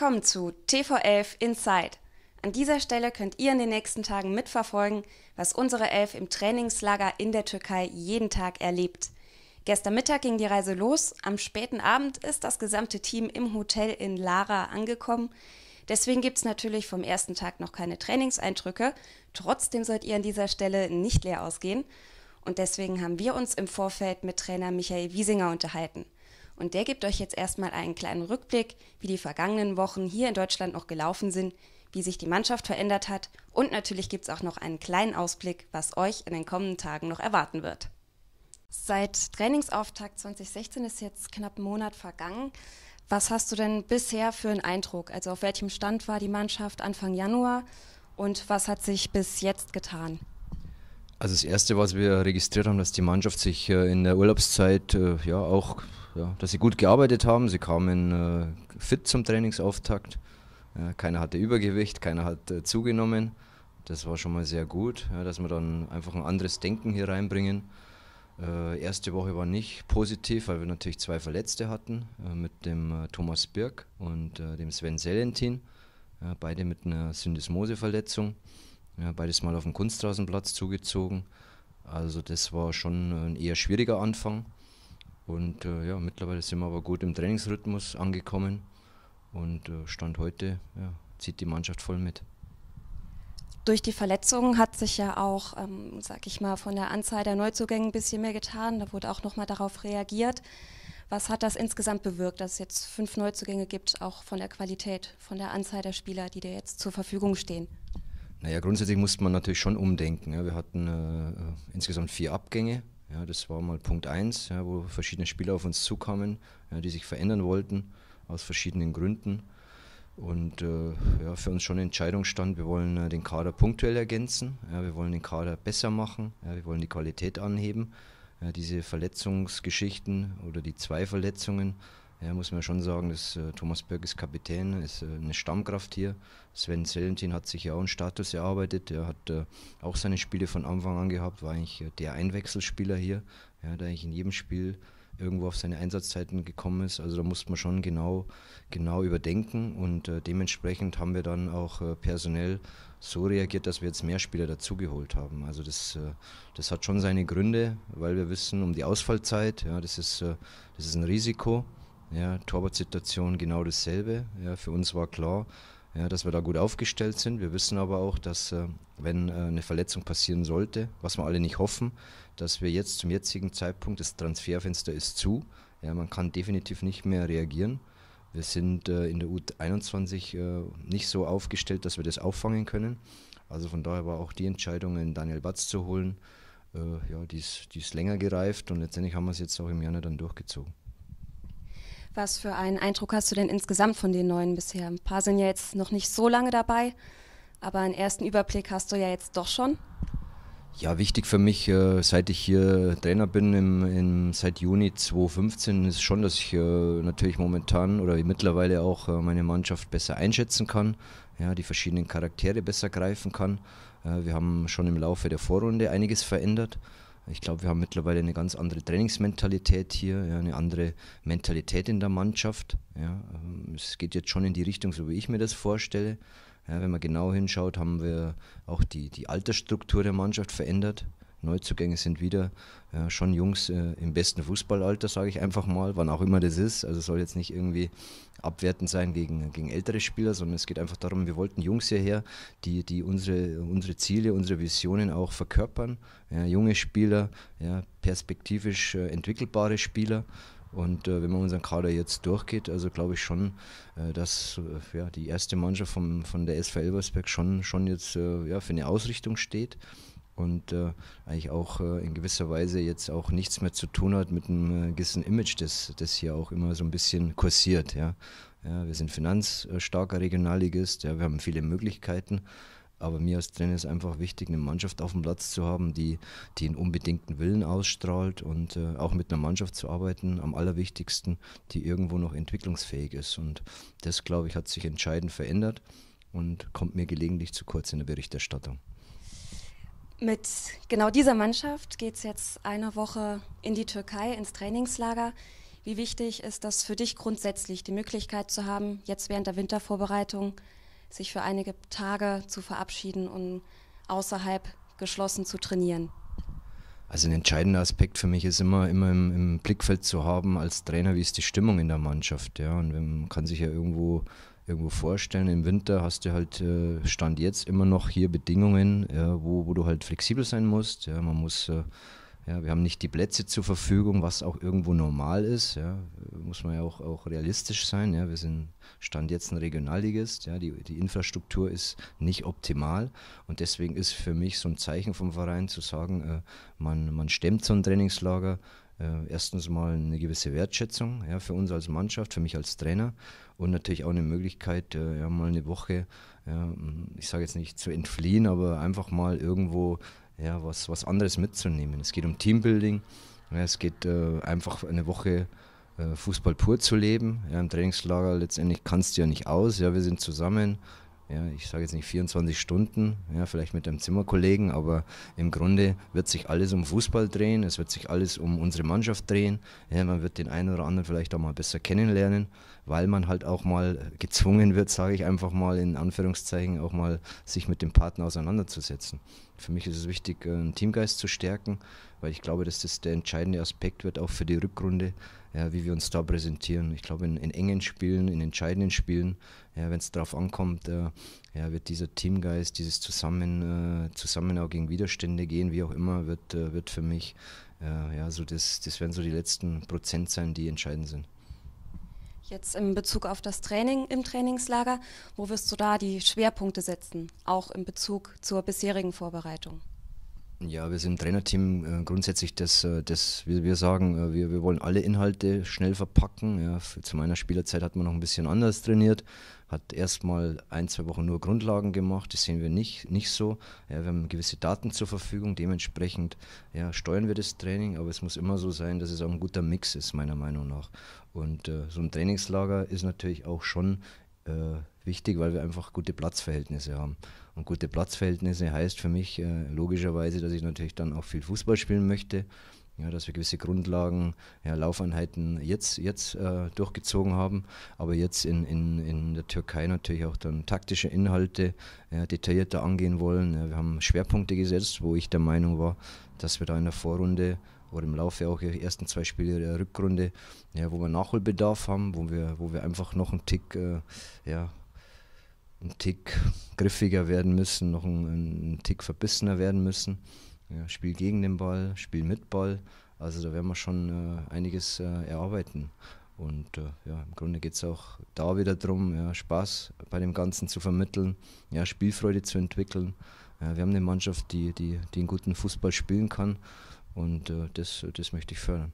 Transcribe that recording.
Willkommen zu TV11 Inside. An dieser Stelle könnt ihr in den nächsten Tagen mitverfolgen, was unsere Elf im Trainingslager in der Türkei jeden Tag erlebt. Gestern Mittag ging die Reise los, am späten Abend ist das gesamte Team im Hotel in Lara angekommen. Deswegen gibt es natürlich vom ersten Tag noch keine Trainingseindrücke, trotzdem sollt ihr an dieser Stelle nicht leer ausgehen. Und deswegen haben wir uns im Vorfeld mit Trainer Michael Wiesinger unterhalten. Und der gibt euch jetzt erstmal einen kleinen Rückblick, wie die vergangenen Wochen hier in Deutschland noch gelaufen sind, wie sich die Mannschaft verändert hat und natürlich gibt es auch noch einen kleinen Ausblick, was euch in den kommenden Tagen noch erwarten wird. Seit Trainingsauftakt 2016 ist jetzt knapp ein Monat vergangen. Was hast du denn bisher für einen Eindruck? Also auf welchem Stand war die Mannschaft Anfang Januar und was hat sich bis jetzt getan? Also das Erste, was wir registriert haben, dass die Mannschaft sich äh, in der Urlaubszeit äh, ja auch ja, dass sie gut gearbeitet haben. Sie kamen äh, fit zum Trainingsauftakt. Äh, keiner hatte Übergewicht, keiner hat äh, zugenommen. Das war schon mal sehr gut, ja, dass wir dann einfach ein anderes Denken hier reinbringen. Äh, erste Woche war nicht positiv, weil wir natürlich zwei Verletzte hatten, äh, mit dem äh, Thomas Birk und dem Sven Selentin, beide mit einer syndesmose ja, beides mal auf dem Kunstrasenplatz zugezogen. Also das war schon ein eher schwieriger Anfang. Und äh, ja, mittlerweile sind wir aber gut im Trainingsrhythmus angekommen. Und äh, Stand heute ja, zieht die Mannschaft voll mit. Durch die Verletzungen hat sich ja auch, ähm, sag ich mal, von der Anzahl der Neuzugänge ein bisschen mehr getan. Da wurde auch nochmal darauf reagiert. Was hat das insgesamt bewirkt, dass es jetzt fünf Neuzugänge gibt, auch von der Qualität, von der Anzahl der Spieler, die dir jetzt zur Verfügung stehen? Naja, grundsätzlich musste man natürlich schon umdenken. Ja. Wir hatten äh, äh insgesamt vier Abgänge ja, das war mal Punkt 1, ja, wo verschiedene Spieler auf uns zukamen, ja, die sich verändern wollten, aus verschiedenen Gründen. Und äh, ja, für uns schon eine Entscheidung stand, wir wollen äh, den Kader punktuell ergänzen, ja, wir wollen den Kader besser machen, ja, wir wollen die Qualität anheben. Ja, diese Verletzungsgeschichten oder die zwei Verletzungen ja, muss man schon sagen, dass äh, Thomas Birk ist Kapitän, ist äh, eine Stammkraft hier. Sven Selentin hat sich ja auch einen Status erarbeitet. Er hat äh, auch seine Spiele von Anfang an gehabt, war eigentlich äh, der Einwechselspieler hier, ja, der eigentlich in jedem Spiel irgendwo auf seine Einsatzzeiten gekommen ist. Also da muss man schon genau, genau überdenken und äh, dementsprechend haben wir dann auch äh, personell so reagiert, dass wir jetzt mehr Spieler dazugeholt haben. Also das, das hat schon seine Gründe, weil wir wissen um die Ausfallzeit, ja, das, ist, das ist ein Risiko. Ja, Torwartsituation genau dasselbe. Ja, für uns war klar, ja, dass wir da gut aufgestellt sind. Wir wissen aber auch, dass äh, wenn äh, eine Verletzung passieren sollte, was wir alle nicht hoffen, dass wir jetzt zum jetzigen Zeitpunkt, das Transferfenster ist zu, ja, man kann definitiv nicht mehr reagieren. Wir sind äh, in der U21 äh, nicht so aufgestellt, dass wir das auffangen können. Also von daher war auch die Entscheidung, in Daniel Batz zu holen, äh, ja, die ist, die ist länger gereift und letztendlich haben wir es jetzt auch im Januar dann durchgezogen. Was für einen Eindruck hast du denn insgesamt von den Neuen bisher? Ein paar sind ja jetzt noch nicht so lange dabei, aber einen ersten Überblick hast du ja jetzt doch schon. Ja, wichtig für mich, äh, seit ich hier Trainer bin, im, im, seit Juni 2015, ist schon, dass ich äh, natürlich momentan oder mittlerweile auch äh, meine Mannschaft besser einschätzen kann, ja, die verschiedenen Charaktere besser greifen kann. wir haben schon im Laufe der Vorrunde einiges verändert. Ich glaube, wir haben mittlerweile eine ganz andere Trainingsmentalität hier, ja, eine andere Mentalität in der Mannschaft. Ja. Ähm, es geht jetzt schon in die Richtung, so wie ich mir das vorstelle. Ja, wenn man genau hinschaut, haben wir auch die, die Altersstruktur der Mannschaft verändert. Neuzugänge sind wieder äh, schon Jungs äh, im besten Fußballalter, sage ich einfach mal, wann auch immer das ist. Also soll jetzt nicht irgendwie abwertend sein gegen, gegen ältere Spieler, sondern es geht einfach darum, wir wollten Jungs hierher, die, die unsere, unsere Ziele, unsere Visionen auch verkörpern. Ja, junge Spieler, ja, perspektivisch äh, entwickelbare Spieler. Und äh, wenn man unseren Kader jetzt durchgeht, also glaube ich schon, äh, dass äh, ja, die erste Mannschaft vom, von der SV Elversberg schon, schon jetzt äh, ja, für eine Ausrichtung steht und äh, eigentlich auch äh, in gewisser Weise jetzt auch nichts mehr zu tun hat mit einem äh, gewissen Image, das, das hier auch immer so ein bisschen kursiert. Ja. ja wir sind finanzstarker äh, Regionalligist, ja, wir haben viele Möglichkeiten, aber mir als Trainer ist einfach wichtig, eine Mannschaft auf dem Platz zu haben, die, die einen unbedingten Willen ausstrahlt und äh, auch mit einer Mannschaft zu arbeiten, am allerwichtigsten, die irgendwo noch entwicklungsfähig ist. Und das, glaube ich, hat sich entscheidend verändert und kommt mir gelegentlich zu kurz in der Berichterstattung. Mit genau dieser Mannschaft geht es jetzt eine Woche in die Türkei, ins Trainingslager. Wie wichtig ist das für dich grundsätzlich, die Möglichkeit zu haben, jetzt während der Wintervorbereitung sich für einige Tage zu verabschieden und außerhalb geschlossen zu trainieren? Also ein entscheidender Aspekt für mich ist immer, immer im, im, Blickfeld zu haben als Trainer, wie ist die Stimmung in der Mannschaft. Ja? Und man kann sich ja irgendwo irgendwo vorstellen. Im Winter hast du halt, äh, Stand jetzt, immer noch hier Bedingungen, ja, wo, wo du halt flexibel sein musst. Ja, man muss, äh, ja, wir haben nicht die Plätze zur Verfügung, was auch irgendwo normal ist. Ja, muss man ja auch, auch realistisch sein. Ja, wir sind Stand jetzt ein Regionalligist. Ja, die, die Infrastruktur ist nicht optimal und deswegen ist für mich so ein Zeichen vom Verein zu sagen, äh, man, man stemmt so ein Trainingslager äh, erstens mal eine gewisse Wertschätzung ja, für uns als Mannschaft, für mich als Trainer und natürlich auch eine Möglichkeit, äh, ja, mal eine Woche, ja, ich sage jetzt nicht zu entfliehen, aber einfach mal irgendwo ja, was, was anderes mitzunehmen. Es geht um Teambuilding, ja, es geht äh, einfach eine Woche. Äh, Fußball pur zu leben. Ja, Im Trainingslager letztendlich kannst du ja nicht aus. Ja, wir sind zusammen ja, ich sage jetzt nicht 24 Stunden, ja, vielleicht mit einem Zimmerkollegen, aber im Grunde wird sich alles um Fußball drehen, es wird sich alles um unsere Mannschaft drehen. Ja, man wird den einen oder anderen vielleicht auch mal besser kennenlernen, weil man halt auch mal gezwungen wird, sage ich einfach mal in Anführungszeichen, auch mal sich mit dem Partner auseinanderzusetzen. Für mich ist es wichtig, äh, einen Teamgeist zu stärken, weil ich glaube, dass das der entscheidende Aspekt wird, auch für die Rückrunde, ja, wie wir uns da präsentieren. Ich glaube, in, in engen Spielen, in entscheidenden Spielen, ja, wenn es darauf ankommt, äh, ja, wird dieser Teamgeist, dieses Zusammen, äh, Zusammen auch gegen Widerstände gehen, wie auch immer, wird, äh, wird für mich, äh, ja, so das, das werden so die letzten Prozent sein, die entscheidend sind. Jetzt in Bezug auf das Training im Trainingslager, wo wirst du da die Schwerpunkte setzen, auch in Bezug zur bisherigen Vorbereitung? Ja, wir sind ein Trainerteam äh, grundsätzlich, das, äh, das, wir, wir sagen, äh, wir, wir wollen alle Inhalte schnell verpacken. Ja. zu meiner Spielerzeit hat man noch ein bisschen anders trainiert, hat erstmal ein, zwei Wochen nur Grundlagen gemacht, das sehen wir nicht, nicht so. Ja, wir haben gewisse Daten zur Verfügung, dementsprechend ja, steuern wir das Training, aber es muss immer so sein, dass es auch ein guter Mix ist, meiner Meinung nach. Und äh, so ein Trainingslager ist natürlich auch schon äh, wichtig, weil wir einfach gute Platzverhältnisse haben. Und gute Platzverhältnisse heißt für mich äh, logischerweise, dass ich natürlich dann auch viel Fußball spielen möchte. Ja, dass wir gewisse Grundlagen, ja, Laufeinheiten jetzt, jetzt äh, durchgezogen haben, aber jetzt in, in, in der Türkei natürlich auch dann taktische Inhalte ja, detaillierter angehen wollen. wir haben Schwerpunkte gesetzt, wo ich der Meinung war, dass wir da in der Vorrunde oder im Laufe auch der ersten zwei Spiele der Rückrunde, ja, wo wir Nachholbedarf haben, wo wir, wo wir einfach noch einen Tick äh, ja, ein Tick griffiger werden müssen, noch ein, ein Tick verbissener werden müssen. Ja, Spiel gegen den Ball, Spiel mit Ball. Also da werden wir schon äh, einiges äh, erarbeiten. Und äh, ja, im Grunde geht es auch da wieder darum, ja, Spaß bei dem Ganzen zu vermitteln, ja, Spielfreude zu entwickeln. Ja, wir haben eine Mannschaft, die, die, die einen guten Fußball spielen kann und äh, das, das möchte ich fördern.